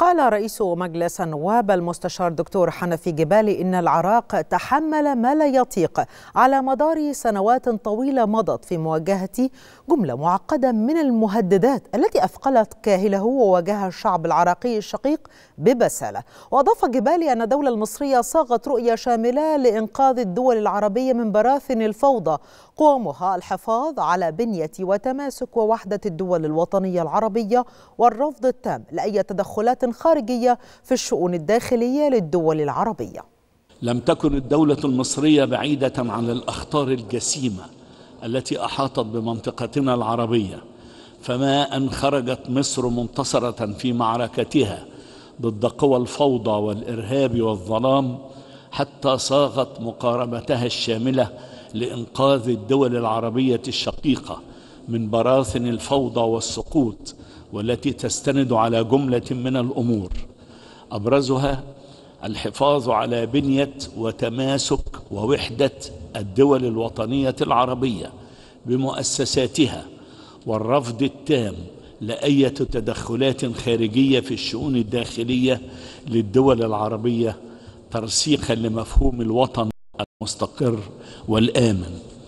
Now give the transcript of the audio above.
قال رئيس مجلس النواب المستشار دكتور حنفي جبالي إن العراق تحمل ما لا يطيق على مدار سنوات طويلة مضت في مواجهة جملة معقدة من المهددات التي أثقلت كاهله وواجهها الشعب العراقي الشقيق ببسالة وأضاف جبالي أن الدولة المصرية صاغت رؤية شاملة لإنقاذ الدول العربية من براثن الفوضى قوامها الحفاظ على بنية وتماسك ووحدة الدول الوطنية العربية والرفض التام لأي تدخلات خارجية في الشؤون الداخلية للدول العربية لم تكن الدولة المصرية بعيدة عن الأخطار الجسيمة التي أحاطت بمنطقتنا العربية فما أن خرجت مصر منتصرة في معركتها ضد قوى الفوضى والإرهاب والظلام حتى صاغت مقاربتها الشاملة لإنقاذ الدول العربية الشقيقة من براثن الفوضى والسقوط والتي تستند على جملة من الأمور أبرزها الحفاظ على بنية وتماسك ووحدة الدول الوطنية العربية بمؤسساتها والرفض التام لأية تدخلات خارجية في الشؤون الداخلية للدول العربية ترسيخا لمفهوم الوطن المستقر والآمن